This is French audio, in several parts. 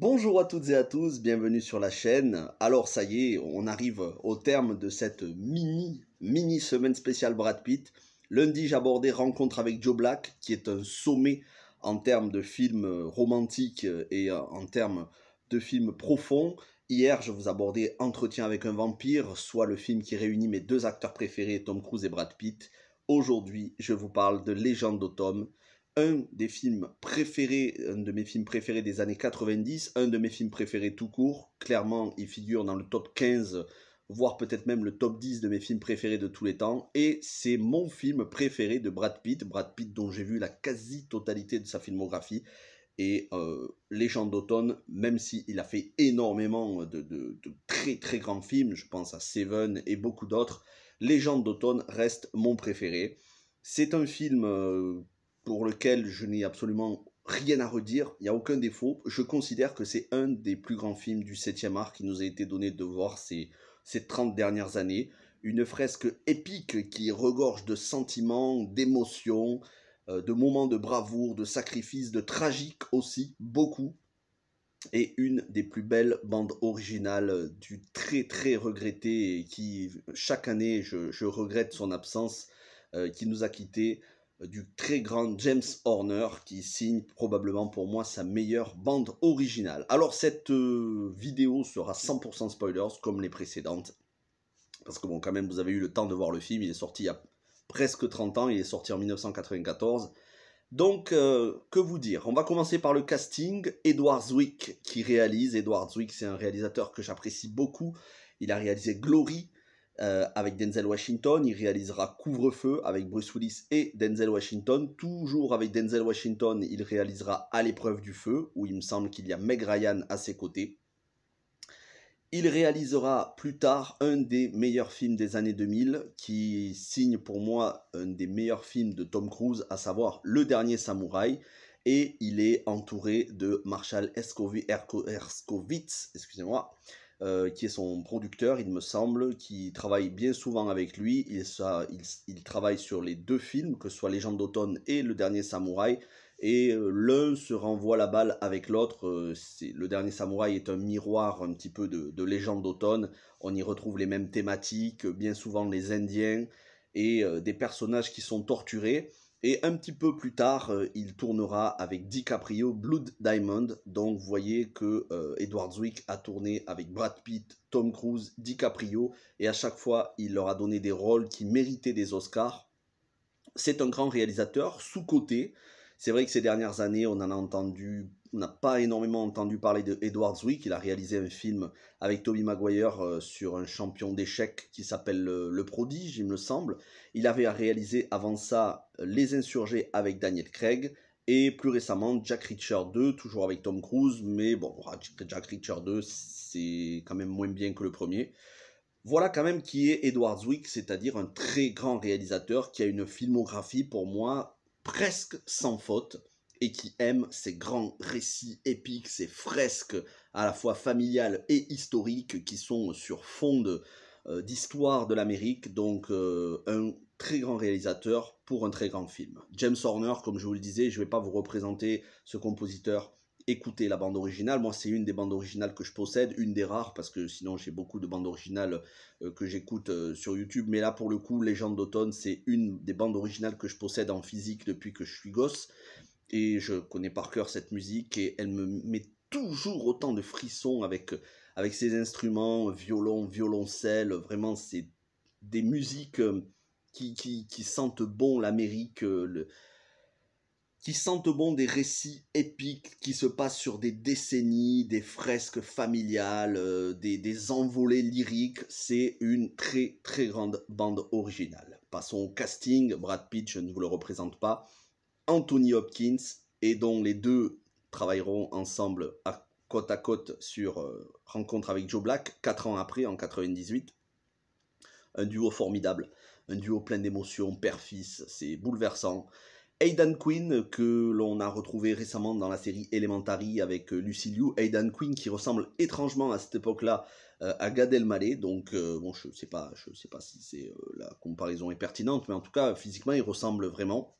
Bonjour à toutes et à tous, bienvenue sur la chaîne. Alors ça y est, on arrive au terme de cette mini, mini semaine spéciale Brad Pitt. Lundi, j'abordais Rencontre avec Joe Black, qui est un sommet en termes de films romantiques et euh, en termes de films profonds. Hier, je vous abordais Entretien avec un vampire, soit le film qui réunit mes deux acteurs préférés, Tom Cruise et Brad Pitt. Aujourd'hui, je vous parle de Légende d'automne, un des films préférés, un de mes films préférés des années 90, un de mes films préférés tout court. Clairement, il figure dans le top 15, voire peut-être même le top 10 de mes films préférés de tous les temps. Et c'est mon film préféré de Brad Pitt, Brad Pitt dont j'ai vu la quasi-totalité de sa filmographie. Et euh, Légende d'automne, même s'il a fait énormément de, très très grands films, je pense à Seven et beaucoup d'autres, Légende d'automne reste mon préféré. C'est un film euh, pour lequel je n'ai absolument rien à redire, il n'y a aucun défaut. Je considère que c'est un des plus grands films du 7e art qui nous a été donné de voir ces, ces 30 dernières années. Une fresque épique qui regorge de sentiments, d'émotions, euh, de moments de bravoure, de sacrifices, de tragique aussi, beaucoup. Et une des plus belles bandes originales du très très regretté qui, chaque année, je, regrette son absence, euh, qui nous a quittés du très grand James Horner qui signe probablement pour moi sa meilleure bande originale. Alors cette euh, vidéo sera 100% spoilers comme les précédentes. Parce que bon quand même vous avez eu le temps de voir le film, il est sorti il y a presque 30 ans, il est sorti en 1994. Donc euh, que vous dire On va commencer par le casting. Edward Zwick qui réalise. Edward Zwick c'est un réalisateur que j'apprécie beaucoup. Il a réalisé Glory, euh, avec Denzel Washington. Il réalisera Couvre-feu avec Bruce Willis et Denzel Washington. Toujours avec Denzel Washington, il réalisera À l'épreuve du feu, où il me semble qu'il y a Meg Ryan à ses côtés. Il réalisera plus tard un des meilleurs films des années 2000, qui signe pour moi un des meilleurs films de Tom Cruise, à savoir Le Dernier Samouraï. Et il est entouré de Marshall Erskovitz, excusez-moi, euh, qui est son producteur, il me semble, qui travaille bien souvent avec lui. Il, travaille sur les deux films, que ce soit Légende d'automne et Le Dernier Samouraï. Et euh, l'un se renvoie la balle avec l'autre. Euh, le Dernier Samouraï est un miroir un petit peu de Légende d'automne. On y retrouve les mêmes thématiques, bien souvent les Indiens, et des personnages qui sont torturés et un petit peu plus tard, euh, il tournera avec DiCaprio Blood Diamond. Donc vous voyez que euh, Edward Zwick a tourné avec Brad Pitt, Tom Cruise, DiCaprio. Et à chaque fois, il leur a donné des rôles qui méritaient des Oscars. C'est un grand réalisateur sous côté C'est vrai que ces dernières années, on en a entendu on n'a pas énormément entendu parler de Edward Zwick. Il a réalisé un film avec Toby Maguire euh, sur un champion d'échecs qui s'appelle le, euh, le, Prodige, il me semble. Il avait réalisé avant ça euh, Les Insurgés avec Daniel Craig. Et plus récemment, Jack Reacher 2, toujours avec Tom Cruise, mais bon, ah, Jack Reacher 2, c'est quand même moins bien que le premier. Voilà quand même qui est Edward Zwick, c'est-à-dire un très grand réalisateur qui a une filmographie pour moi presque sans faute et qui aime ces grands récits épiques, ces fresques à la fois familiales et historiques qui sont sur fond euh, d'histoire de, l'Amérique, donc euh, un très grand réalisateur pour un très grand film. James Horner, comme je vous le disais, je ne vais pas vous représenter ce compositeur. Écoutez la bande originale, moi c'est une des bandes originales que je possède, une des rares parce que sinon j'ai beaucoup de bandes originales euh, que j'écoute sur YouTube, mais là pour le coup Légende d'automne c'est une des bandes originales que je possède en physique depuis que je suis gosse et je connais par cœur cette musique et elle me met toujours autant de frissons avec avec ses instruments, violon, violoncelle, vraiment c'est des musiques euh, qui, qui, qui sentent bon l'Amérique, euh, qui sentent bon des récits épiques qui se passent sur des décennies, des fresques familiales, euh, des, des envolées lyriques, c'est une très très grande bande originale. Passons au casting, Brad Pitt, je ne vous le représente pas, Anthony Hopkins et dont les deux travailleront ensemble à, côte à côte sur euh, Rencontre avec Joe Black, 4 ans après, en 98. Un duo formidable, un duo plein d'émotions, père-fils, c'est bouleversant. Aidan Quinn, que l'on a retrouvé récemment dans la série Elementary avec euh, Lucy Liu, Aidan Quinn qui ressemble étrangement à cette époque-là euh, à Gad Elmaleh, donc bon, je sais sais pas si la comparaison est pertinente, mais en tout cas, physiquement, il ressemble vraiment.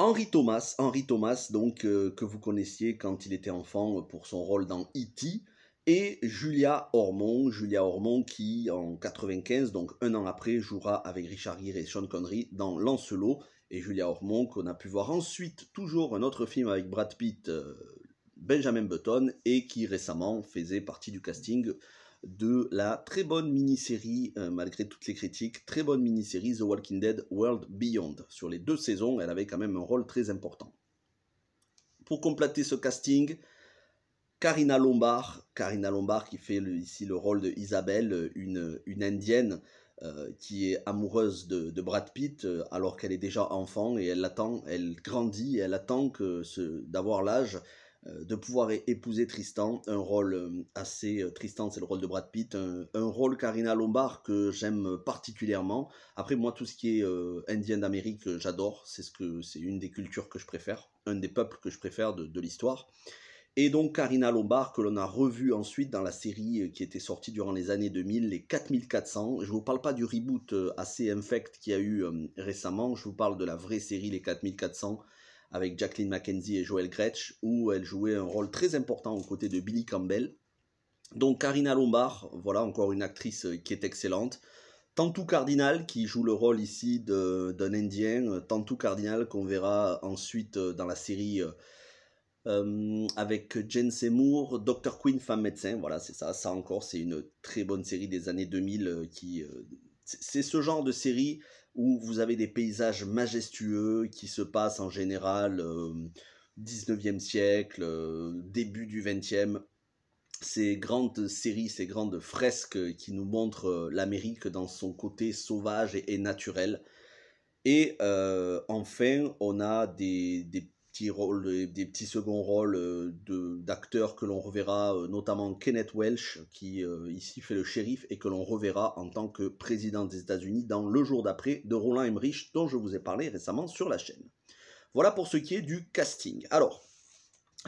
Henri Thomas, Henri Thomas donc euh, que vous connaissiez quand il était enfant pour son rôle dans E.T. et Julia Ormond, Julia Ormond qui en 95 donc un an après jouera avec Richard Gere et Sean Connery dans Lancelot et Julia Ormond qu'on a pu voir ensuite toujours un autre film avec Brad Pitt, euh, Benjamin Button et qui récemment faisait partie du casting de la très bonne mini-série, euh, malgré toutes les critiques, très bonne mini-série The Walking Dead World Beyond. Sur les deux saisons, elle avait quand même un rôle très important. Pour compléter ce casting, Karina Lombard, Karina Lombard qui fait ici le rôle de Isabelle, une, indienne euh, qui est amoureuse de, Brad Pitt euh, alors qu'elle est déjà enfant et elle attend, elle grandit, elle attend d'avoir l'âge euh, de pouvoir épouser Tristan, un rôle euh, assez... Euh, Tristan, c'est le rôle de Brad Pitt, un, rôle Karina Lombard que j'aime particulièrement. Après, moi, tout ce qui est indien d'Amérique, j'adore, c'est ce que c'est une des cultures que je préfère, un des peuples que je préfère de, de l'histoire. Et donc Karina Lombard, que l'on a revue ensuite dans la série qui était sortie durant les années 2000, les 4400. Je ne vous parle pas du reboot assez infect qu'il a eu récemment, je vous parle de la vraie série, les 4400, avec Jacqueline Mackenzie et Joël Gretsch, où elle jouait un rôle très important aux côtés de Billy Campbell. Donc Karina Lombard, voilà encore une actrice euh, qui est excellente. Tantou Cardinal, qui joue le rôle ici d'un Indien, Tantou Cardinal qu'on verra ensuite euh, dans la série euh, avec Jane Seymour, Dr. Queen, femme médecin, voilà c'est ça, ça encore c'est une très bonne série des années 2000 qui... c'est ce genre de série où vous avez des paysages majestueux qui se passent en général 19e euh, siècle, euh, début du 20e. Ces grandes séries, ces grandes fresques qui nous montrent euh, l'Amérique dans son côté sauvage et, naturel. Et enfin, on a des, des rôles, des, petits seconds rôles euh, d'acteurs que l'on reverra, euh, notamment Kenneth Welsh qui euh, ici fait le shérif et que l'on reverra en tant que président des États-Unis dans Le jour d'après de Roland Emmerich, dont je vous ai parlé récemment sur la chaîne. Voilà pour ce qui est du casting. Alors,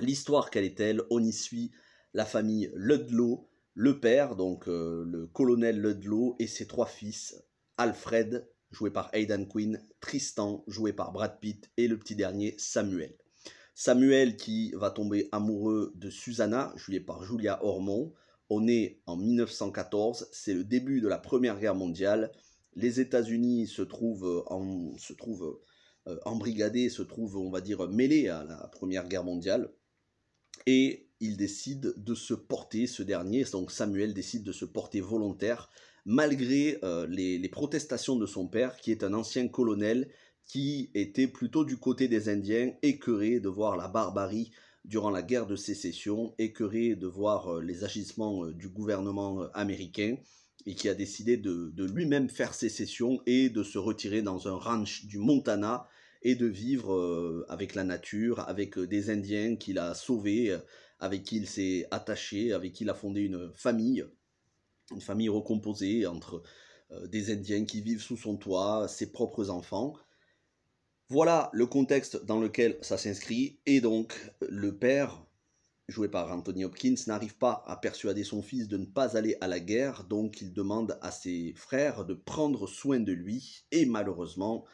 l'histoire, quelle est-elle On y suit la famille Ludlow, le père, donc le colonel Ludlow, et ses trois fils, Alfred, joué par Aidan Quinn, Tristan, joué par Brad Pitt, et le petit dernier, Samuel. Samuel qui va tomber amoureux de Susanna, jouée par Julia Ormond. On est en 1914, c'est le début de la Première Guerre mondiale. Les États-Unis se trouvent, euh, en, se trouvent euh, embrigadés, se trouvent, on va dire, mêlés à la Première Guerre mondiale. Et il décide de se porter, ce dernier, donc Samuel décide de se porter volontaire malgré euh, les, protestations de son père, qui est un ancien colonel qui était plutôt du côté des Indiens, écœuré de voir la barbarie durant la guerre de sécession, écœuré de voir euh, les agissements euh, du gouvernement américain, et qui a décidé de lui-même faire sécession et de se retirer dans un ranch du Montana et de vivre avec la nature, avec des Indiens qu'il a sauvés, avec qui il s'est attaché, avec qui il a fondé une famille une famille recomposée entre euh, des Indiens qui vivent sous son toit, ses propres enfants. Voilà le contexte dans lequel ça s'inscrit, et donc le père, joué par Anthony Hopkins, n'arrive pas à persuader son fils de ne pas aller à la guerre, donc il demande à ses frères de prendre soin de lui, et malheureusement,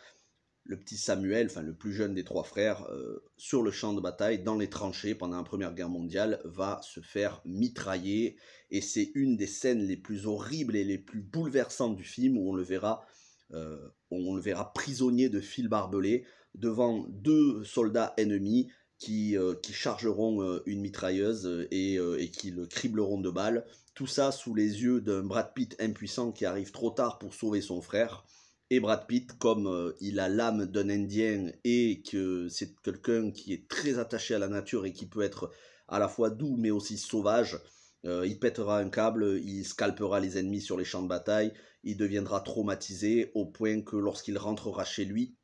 le petit Samuel, enfin le plus jeune des trois frères, euh, sur le champ de bataille, dans les tranchées, pendant la Première Guerre mondiale, va se faire mitrailler. Et c'est une des scènes les plus horribles et les plus bouleversantes du film, où on le verra, euh, on le verra prisonnier de fil barbelé devant deux soldats ennemis qui, euh, chargeront une mitrailleuse et, et qui le cribleront de balles. Tout ça sous les yeux d'un Brad Pitt impuissant qui arrive trop tard pour sauver son frère et Brad Pitt, comme euh, il a l'âme d'un Indien et que c'est quelqu'un qui est très attaché à la nature et qui peut être à la fois doux mais aussi sauvage, euh, il pètera un câble, il scalpera les ennemis sur les champs de bataille, il deviendra traumatisé au point que lorsqu'il rentrera chez lui,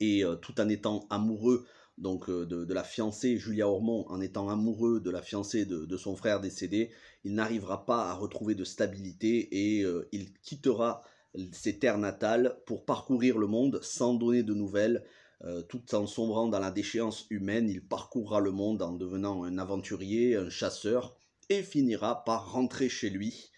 et euh, tout en étant amoureux donc de, la fiancée Julia Ormond, en étant amoureux de la fiancée de son frère décédé, il n'arrivera pas à retrouver de stabilité et il quittera ses terres natales pour parcourir le monde sans donner de nouvelles. Euh, tout en sombrant dans la déchéance humaine, il parcourra le monde en devenant un aventurier, un chasseur, et finira par rentrer chez lui,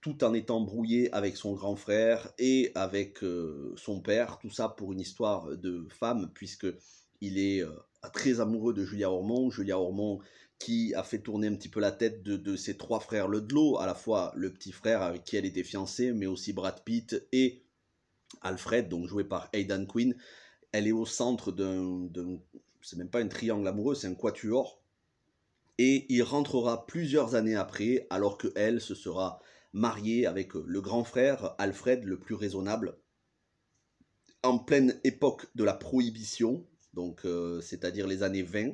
tout en étant brouillé avec son grand frère et avec euh, son père, tout ça pour une histoire de femme, puisqu'il est euh, très amoureux de Julia Ormond. Julia Ormond, qui a fait tourner un petit peu la tête de, ses trois frères Ludlow, à la fois le petit frère avec qui elle était fiancée, mais aussi Brad Pitt et Alfred, donc joué par Aidan Quinn. Elle est au centre d'un, c'est même pas un triangle amoureux, c'est un quatuor. Et il rentrera plusieurs années après, alors que elle se sera mariée avec le grand frère Alfred, le plus raisonnable, en pleine époque de la prohibition, donc euh, c'est-à-dire les années 20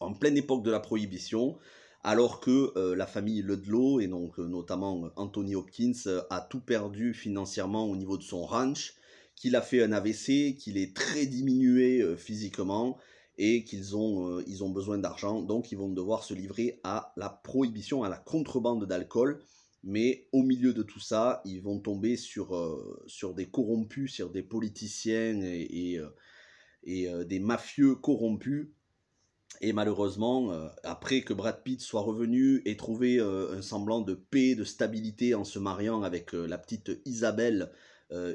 en pleine époque de la prohibition, alors que euh, la famille Ludlow, et donc euh, notamment euh, Anthony Hopkins, a tout perdu financièrement au niveau de son ranch, qu'il a fait un AVC, qu'il est très diminué physiquement, et qu'ils ont, ils ont besoin d'argent, donc ils vont devoir se livrer à la prohibition, à la contrebande d'alcool. Mais au milieu de tout ça, ils vont tomber sur, sur des corrompus, sur des politiciens et, et des mafieux corrompus et malheureusement, euh, après que Brad Pitt soit revenu et trouvé euh, un semblant de paix, de stabilité en se mariant avec euh, la petite Isabelle,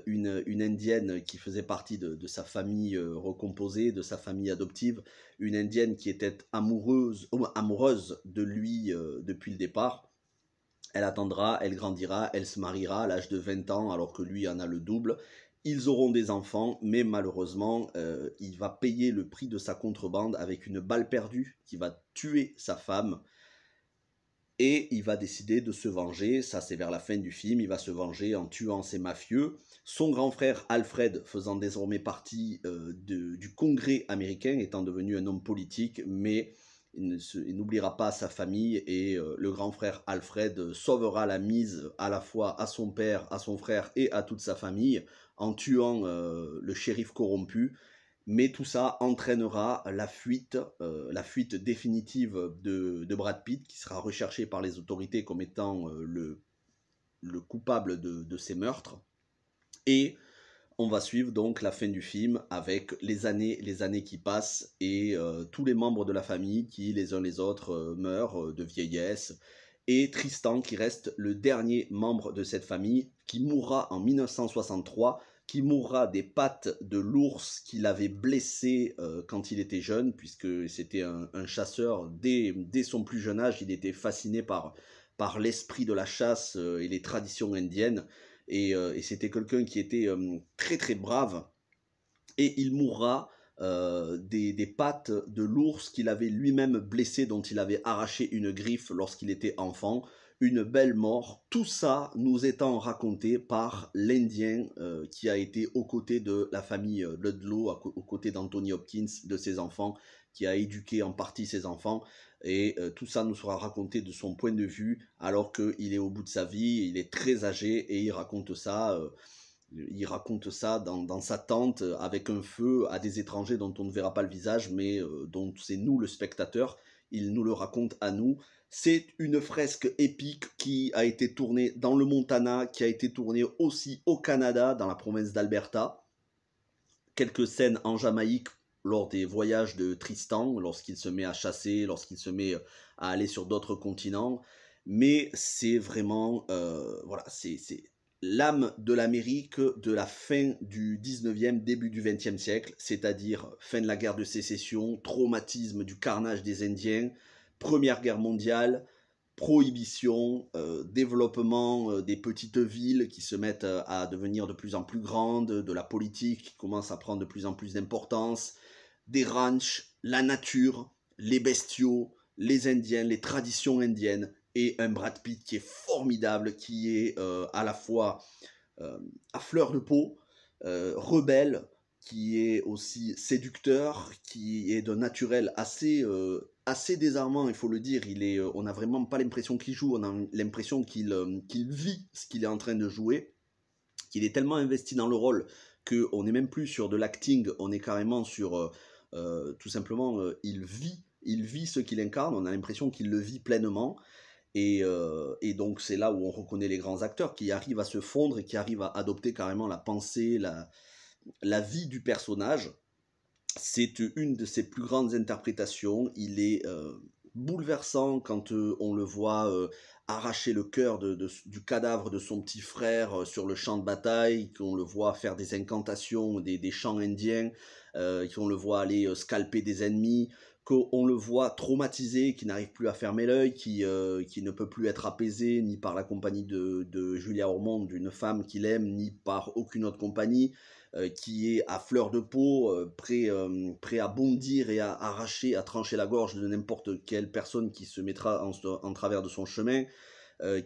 une, indienne qui faisait partie de, sa famille recomposée, de sa famille adoptive, une indienne qui était amoureuse, oh, amoureuse de lui depuis le départ, elle attendra, elle grandira, elle se mariera à l'âge de 20 ans alors que lui en a le double ils auront des enfants, mais malheureusement, euh, il va payer le prix de sa contrebande avec une balle perdue qui va tuer sa femme. Et il va décider de se venger, ça c'est vers la fin du film, il va se venger en tuant ses mafieux. Son grand frère Alfred, faisant désormais partie euh, du Congrès américain, étant devenu un homme politique, mais il n'oubliera pas sa famille et euh, le grand frère Alfred sauvera la mise à la fois à son père, à son frère et à toute sa famille en tuant euh, le shérif corrompu, mais tout ça entraînera la fuite, euh, la fuite définitive de, Brad Pitt, qui sera recherché par les autorités comme étant euh, le, coupable de, ces meurtres. Et on va suivre donc la fin du film avec les années, les années qui passent et tous les membres de la famille qui, les uns les autres, meurent de vieillesse. Et Tristan, qui reste le dernier membre de cette famille, qui mourra en 1963 qui mourra des pattes de l'ours qu'il avait blessé euh, quand il était jeune, puisque c'était un, chasseur. Dès, son plus jeune âge, il était fasciné par, par l'esprit de la chasse euh, et les traditions indiennes. Et, euh, c'était quelqu'un qui était très très brave. Et il mourra des, pattes de l'ours qu'il avait lui-même blessé, dont il avait arraché une griffe lorsqu'il était enfant une belle mort. Tout ça nous étant raconté par l'Indien euh, qui a été aux côtés de la famille euh, Ludlow, aux côtés d'Anthony Hopkins, de ses enfants, qui a éduqué en partie ses enfants. Et euh, tout ça nous sera raconté de son point de vue, alors qu'il est au bout de sa vie, il est très âgé et il raconte ça. il raconte ça dans, sa tente avec un feu à des étrangers dont on ne verra pas le visage, mais dont c'est nous le spectateur. Il nous le raconte à nous c'est une fresque épique qui a été tournée dans le Montana, qui a été tournée aussi au Canada, dans la province d'Alberta. Quelques scènes en Jamaïque lors des voyages de Tristan, lorsqu'il se met à chasser, lorsqu'il se met euh, à aller sur d'autres continents. Mais c'est vraiment, euh, voilà, c'est l'âme de l'Amérique de la fin du 19e, début du 20e siècle, c'est-à-dire fin de la guerre de sécession, traumatisme du carnage des Indiens, Première Guerre mondiale, prohibition, euh, développement euh, des petites villes qui se mettent euh, à devenir de plus en plus grandes, de la politique qui commence à prendre de plus en plus d'importance, des ranchs, la nature, les bestiaux, les Indiens, les traditions indiennes, et un Brad Pitt qui est formidable, qui est à la fois à fleur de peau, rebelle, qui est aussi séducteur, qui est d'un naturel assez, euh, assez désarmant, il faut le dire. Il est, euh, on n'a vraiment pas l'impression qu'il joue, on a l'impression euh, qu'il vit ce qu'il est en train de jouer, qu'il est tellement investi dans le rôle qu'on n'est même plus sur de l'acting, on est carrément sur, tout simplement, il vit, il vit ce qu'il incarne, on a l'impression qu'il le vit pleinement. Et, et, donc c'est là où on reconnaît les grands acteurs qui arrivent à se fondre et qui arrivent à adopter carrément la pensée, la, la vie du personnage. C'est une de ses plus grandes interprétations. Il est euh, bouleversant quand euh, on le voit euh, arracher le cœur du cadavre de son petit frère sur le champ de bataille, qu'on le voit faire des incantations, des, chants indiens, qu'on le voit aller scalper des ennemis, qu'on le voit traumatisé, qui n'arrive plus à fermer l'œil, qui, ne peut plus être apaisé ni par la compagnie de, de Julia Ormond, d'une femme qu'il aime, ni par aucune autre compagnie, euh, qui est à fleur de peau, euh, prêt, euh, prêt à bondir et à arracher, à trancher la gorge de n'importe quelle personne qui se mettra en, travers de son chemin,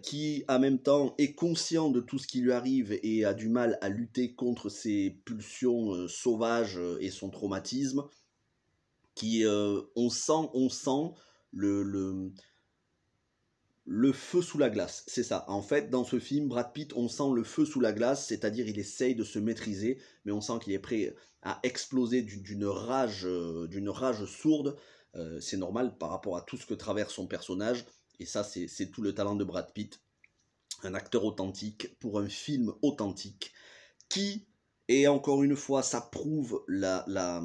qui en même temps est conscient de tout ce qui lui arrive et a du mal à lutter contre ses pulsions sauvages et son traumatisme, qui on sent, on sent le le feu sous la glace, c'est ça. En fait, dans ce film, Brad Pitt, on sent le feu sous la glace, c'est-à-dire il essaye de se maîtriser, mais on sent qu'il est prêt à exploser d'une rage, euh, d'une rage sourde. Euh, c'est normal par rapport à tout ce que traverse son personnage, et ça, c'est tout le talent de Brad Pitt, un acteur authentique pour un film authentique, qui, et encore une fois, ça prouve la, la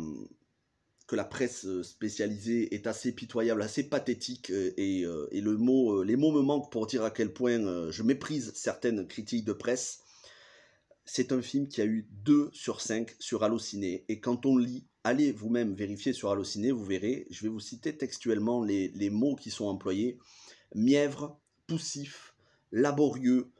que la presse euh, spécialisée est assez pitoyable, assez pathétique, euh, et, euh, et le mot, les mots me manquent pour dire à quel point je méprise certaines critiques de presse. C'est un film qui a eu 2 sur 5 sur Allociné, et quand on lit, allez vous-même vérifier sur Allociné, vous verrez, je vais vous citer textuellement les, les mots qui sont employés, mièvre, poussif, laborieux,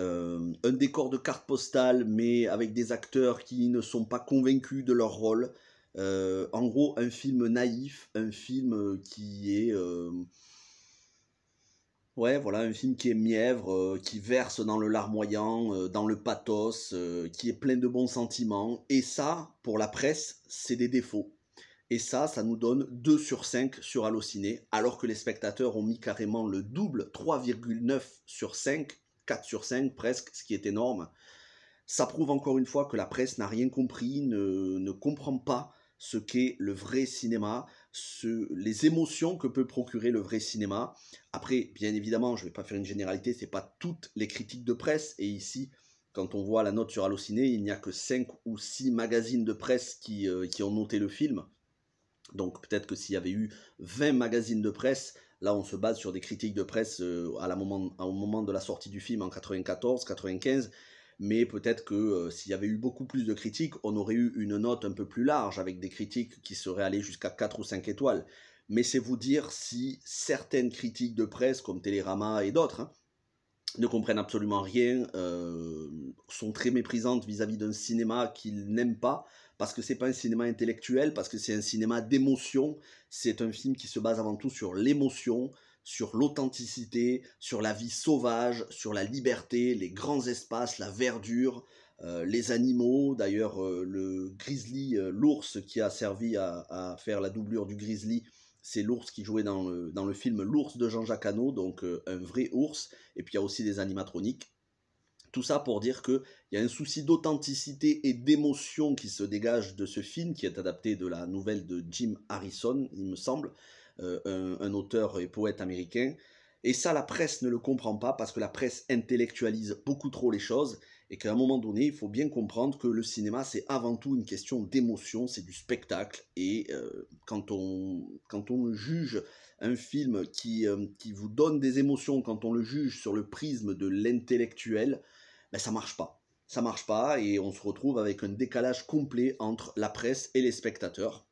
euh, un décor de carte postale, mais avec des acteurs qui ne sont pas convaincus de leur rôle. Euh, en gros, un film naïf, un film euh, qui est... Ouais, voilà, un film qui est mièvre, qui verse dans le larmoyant, dans le pathos, qui est plein de bons sentiments. Et ça, pour la presse, c'est des défauts. Et ça, ça nous donne 2 sur 5 sur Allociné, alors que les spectateurs ont mis carrément le double, 3,9 sur 5 4 sur 5 presque, ce qui est énorme. Ça prouve encore une fois que la presse n'a rien compris, ne, comprend pas ce qu'est le vrai cinéma, ce, les émotions que peut procurer le vrai cinéma. Après, bien évidemment, je ne vais pas faire une généralité, ce n'est pas toutes les critiques de presse. Et ici, quand on voit la note sur Allociné, il n'y a que 5 ou 6 magazines de presse qui, euh, qui ont noté le film. Donc peut-être que s'il y avait eu 20 magazines de presse, Là, on se base sur des critiques de presse euh, à au moment de la sortie du film en 94, 95. Mais peut-être que euh, s'il y avait eu beaucoup plus de critiques, on aurait eu une note un peu plus large avec des critiques qui seraient allées jusqu'à 4 ou 5 étoiles. Mais c'est vous dire si certaines critiques de presse comme Télérama et d'autres hein, ne comprennent absolument rien, euh, sont très méprisantes vis-à-vis d'un cinéma qu'ils n'aiment pas, parce que c'est pas un cinéma intellectuel, parce que c'est un cinéma d'émotion. C'est un film qui se base avant tout sur l'émotion, sur l'authenticité, sur la vie sauvage, sur la liberté, les grands espaces, la verdure, euh, les animaux. D'ailleurs, euh, le grizzly, euh, l'ours qui a servi à, faire la doublure du grizzly, c'est l'ours qui jouait dans le, film L'ours de Jean-Jacques Hano, donc un vrai ours. Et puis il y a aussi des animatroniques. Tout ça pour dire qu'il y a un souci d'authenticité et d'émotion qui se dégage de ce film, qui est adapté de la nouvelle de Jim Harrison, il me semble, euh, un, auteur et poète américain. Et ça, la presse ne le comprend pas parce que la presse intellectualise beaucoup trop les choses et qu'à un moment donné, il faut bien comprendre que le cinéma, c'est avant tout une question d'émotion, c'est du spectacle. Et euh, quand, on, juge un film euh, qui vous donne des émotions, quand on le juge sur le prisme de l'intellectuel, mais ben, ça marche pas. Ça marche pas et on se retrouve avec un décalage complet entre la presse et les spectateurs.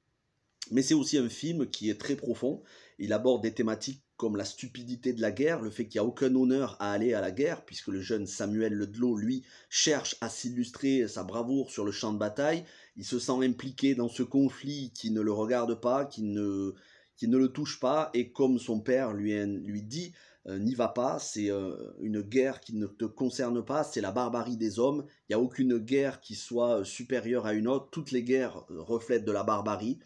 Mais c'est aussi un film qui est très profond. Il aborde des thématiques comme la stupidité de la guerre, le fait qu'il n'y a aucun honneur à aller à la guerre, puisque le jeune Samuel Ledlot, lui, cherche à s'illustrer sa bravoure sur le champ de bataille. Il se sent impliqué dans ce conflit qui ne le regarde pas, qui ne, qui ne le touche pas, et comme son père lui, lui dit, euh, n'y va pas, c'est euh, une guerre qui ne te concerne pas, c'est la barbarie des hommes, il n'y a aucune guerre qui soit euh, supérieure à une autre, toutes les guerres reflètent de la barbarie,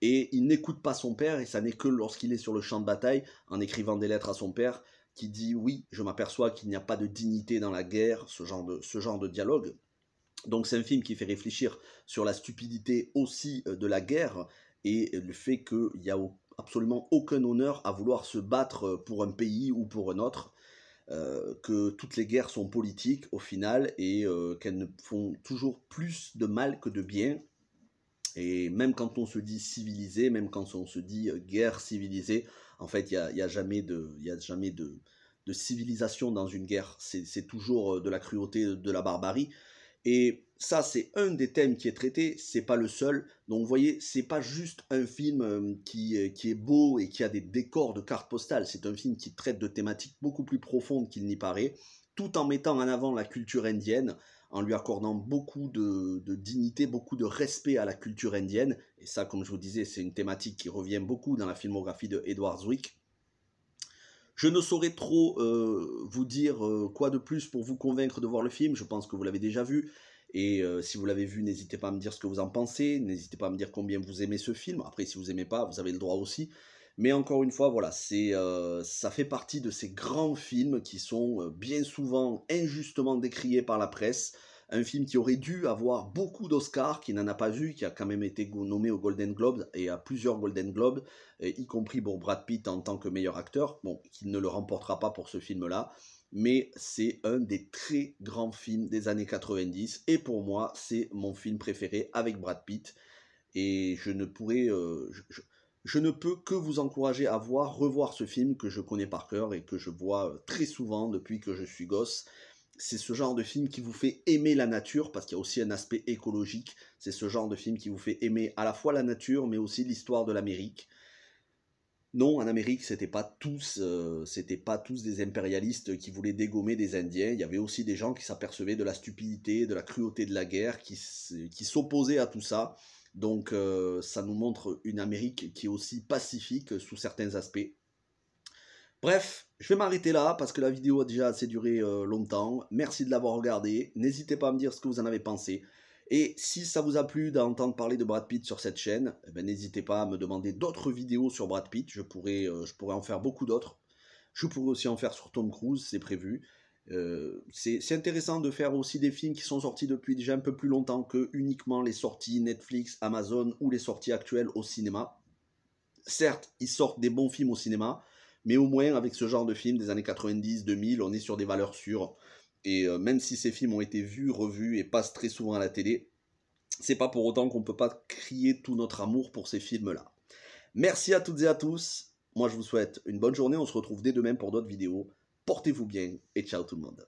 et il n'écoute pas son père, et ça n'est que lorsqu'il est sur le champ de bataille, en écrivant des lettres à son père, qui dit oui, je m'aperçois qu'il n'y a pas de dignité dans la guerre, ce genre de, ce genre de dialogue. Donc c'est un film qui fait réfléchir sur la stupidité aussi de la guerre, et le fait qu'il n'y a absolument aucun honneur à vouloir se battre euh, pour un pays ou pour un autre, euh, que toutes les guerres sont politiques au final et euh, qu'elles ne font toujours plus de mal que de bien. Et même quand on se dit civilisé, même quand on se dit guerre civilisée, en fait, il n'y a, a, jamais de, y jamais de civilisation dans une guerre. C'est toujours de la cruauté, de la barbarie. Et ça c'est un des thèmes qui est traité, c'est pas le seul. Donc vous voyez, c'est pas juste un film euh, qui, euh, qui, est beau et qui a des décors de cartes postales, c'est un film qui traite de thématiques beaucoup plus profondes qu'il n'y paraît, tout en mettant en avant la culture indienne, en lui accordant beaucoup de, de dignité, beaucoup de respect à la culture indienne. Et ça, comme je vous disais, c'est une thématique qui revient beaucoup dans la filmographie de Edward Zwick. Je ne saurais trop euh, vous dire quoi de plus pour vous convaincre de voir le film, je pense que vous l'avez déjà vu. Et euh, si vous l'avez vu, n'hésitez pas à me dire ce que vous en pensez, n'hésitez pas à me dire combien vous aimez ce film. Après, si vous aimez pas, vous avez le droit aussi. Mais encore une fois, voilà, c'est, euh, ça fait partie de ces grands films qui sont euh, bien souvent injustement décriés par la presse. Un film qui aurait dû avoir beaucoup d'Oscars, qui n'en a pas eu, qui a quand même été nommé au Golden Globe et à plusieurs Golden Globes, y compris pour Brad Pitt en tant que meilleur acteur, bon, qui ne le remportera pas pour ce film-là mais c'est un des très grands films des années 90 et pour moi c'est mon film préféré avec Brad Pitt et je ne pourrais euh, je, ne peux que vous encourager à voir revoir ce film que je connais par cœur et que je vois euh, très souvent depuis que je suis gosse c'est ce genre de film qui vous fait aimer la nature parce qu'il y a aussi un aspect écologique c'est ce genre de film qui vous fait aimer à la fois la nature mais aussi l'histoire de l'Amérique non, en Amérique, c'était pas tous, euh, pas tous des impérialistes qui voulaient dégommer des Indiens. Il y avait aussi des gens qui s'apercevaient de la stupidité, de la cruauté de la guerre, qui, s'opposaient à tout ça. Donc, euh, ça nous montre une Amérique qui est aussi pacifique sous certains aspects. Bref, je vais m'arrêter là parce que la vidéo a déjà assez duré euh, longtemps. Merci de l'avoir regardée. N'hésitez pas à me dire ce que vous en avez pensé. Et si ça vous a plu d'entendre parler de Brad Pitt sur cette chaîne, eh ben, n'hésitez pas à me demander d'autres vidéos sur Brad Pitt. Je pourrais, euh, je pourrais en faire beaucoup d'autres. Je pourrais aussi en faire sur Tom Cruise, c'est prévu. Euh, c'est intéressant de faire aussi des films qui sont sortis depuis déjà un peu plus longtemps que uniquement les sorties Netflix, Amazon ou les sorties actuelles au cinéma. Certes, ils sortent des bons films au cinéma, mais au moins avec ce genre de films des années 90-2000, on est sur des valeurs sûres et euh, même si ces films ont été vus, revus et passent très souvent à la télé, c'est pas pour autant qu'on peut pas crier tout notre amour pour ces films-là. Merci à toutes et à tous. Moi, je vous souhaite une bonne journée. On se retrouve dès demain pour d'autres vidéos. Portez-vous bien et ciao tout le monde.